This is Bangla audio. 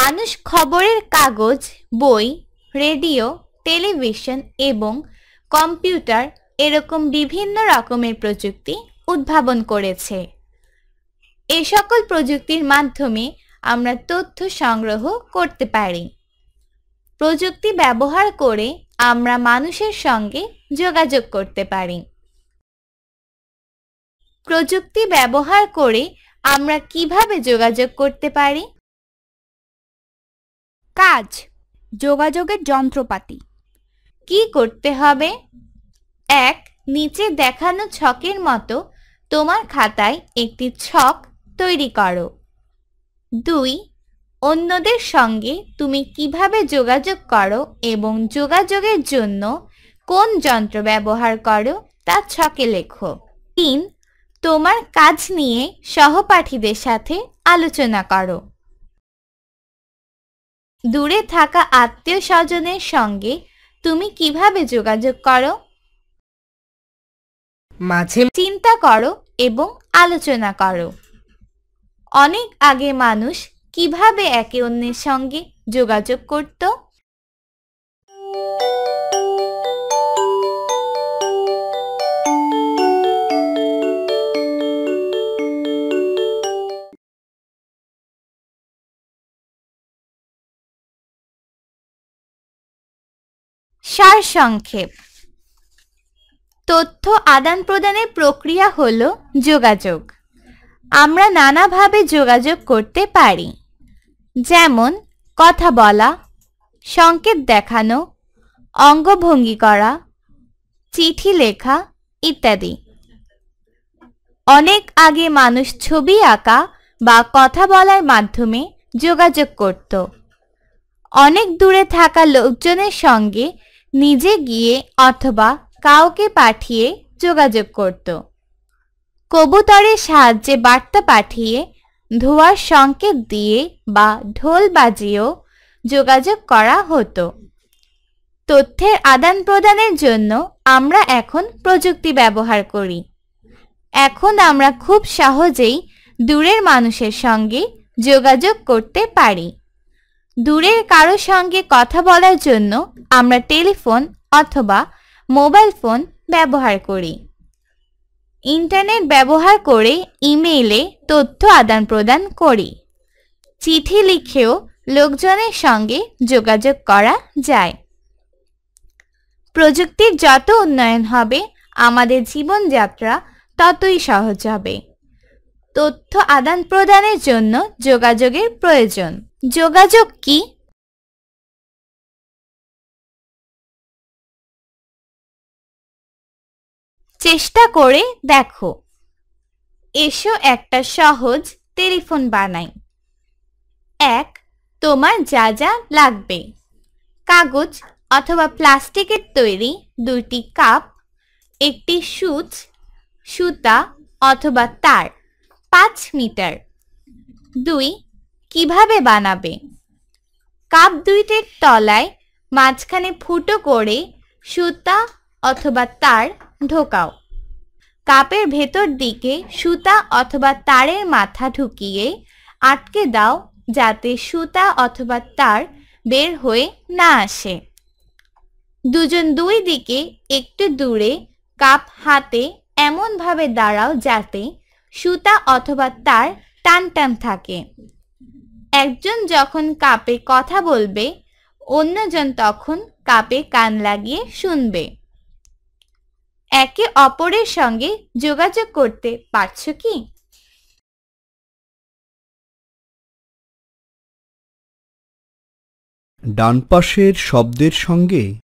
মানুষ খবরের কাগজ বই রেডিও টেলিভিশন এবং কম্পিউটার এরকম বিভিন্ন রকমের প্রযুক্তি উদ্ভাবন করেছে এ সকল প্রযুক্তির মাধ্যমে আমরা তথ্য সংগ্রহ করতে পারি প্রযুক্তি ব্যবহার করে আমরা মানুষের সঙ্গে যোগাযোগ করতে পারি প্রযুক্তি ব্যবহার করে আমরা কিভাবে যোগাযোগ করতে পারি কাজ যোগাযোগের যন্ত্রপাতি কি করতে হবে এক নিচে দেখানো ছকের মতো তোমার খাতায় একটি ছক তৈরি করো দুই অন্যদের সঙ্গে তুমি কিভাবে যোগাযোগ করো এবং যোগাযোগের জন্য কোন যন্ত্র ব্যবহার করো তা ছকে লেখো তিন তোমার কাজ নিয়ে সহপাঠীদের সাথে আলোচনা করো দূরে থাকা আত্মীয় স্বজনের সঙ্গে তুমি কিভাবে যোগাযোগ করো মাঝে চিন্তা করো এবং আলোচনা করো অনেক আগে মানুষ কিভাবে একে অন্যের সঙ্গে যোগাযোগ করত সারসংক্ষেপ তথ্য আদান প্রদানের প্রক্রিয়া হল যোগাযোগ আমরা নানাভাবে যোগাযোগ করতে পারি যেমন কথা বলা সংকেত দেখানো অঙ্গভঙ্গি করা চিঠি লেখা ইত্যাদি অনেক আগে মানুষ ছবি আঁকা বা কথা বলার মাধ্যমে যোগাযোগ করত অনেক দূরে থাকা লোকজনের সঙ্গে নিজে গিয়ে অথবা কাউকে পাঠিয়ে যোগাযোগ করত কবুতরের সাহায্যে বার্তা পাঠিয়ে ধোয়ার সংকেত দিয়ে বা ঢোল বাজিয়েও যোগাযোগ করা হতো তথ্যের আদান প্রদানের জন্য আমরা এখন প্রযুক্তি ব্যবহার করি এখন আমরা খুব সহজেই দূরের মানুষের সঙ্গে যোগাযোগ করতে পারি দূরের কারোর সঙ্গে কথা বলার জন্য আমরা টেলিফোন অথবা মোবাইল ফোন ব্যবহার করি ইন্টারনেট ব্যবহার করে ইমেইলে তথ্য আদান প্রদান করি চিঠি লিখেও লোকজনের সঙ্গে যোগাযোগ করা যায় প্রযুক্তির যত উন্নয়ন হবে আমাদের জীবনযাত্রা ততই সহজ হবে তথ্য আদান প্রদানের জন্য যোগাযোগের প্রয়োজন যোগাযোগ কি চেষ্টা করে দেখো এসো একটা সহজ টেলিফোন বানাই এক তোমার যা যা লাগবে কাগজ অথবা প্লাস্টিকের তৈরি দুইটি কাপ একটি সুচ সুতা অথবা তার পাঁচ মিটার দুই কিভাবে বানাবে কাপ দুইটের তলায় মাঝখানে ফুটো করে সুতা অথবা তার ঢোকাও কাপের ভেতর দিকে সুতা অথবা তারের মাথা ঢুকিয়ে আটকে দাও যাতে সুতা অথবা তার বের হয়ে না আসে দুজন দুই দিকে একটু দূরে কাপ হাতে এমনভাবে দাঁড়াও যাতে সুতা অথবা তার টান টান থাকে একজন যখন কাপে কথা বলবে অন্যজন তখন কাপে কান লাগিয়ে শুনবে একে অপরের সঙ্গে যোগাযোগ করতে পারছো কি ডান পাশের শব্দের সঙ্গে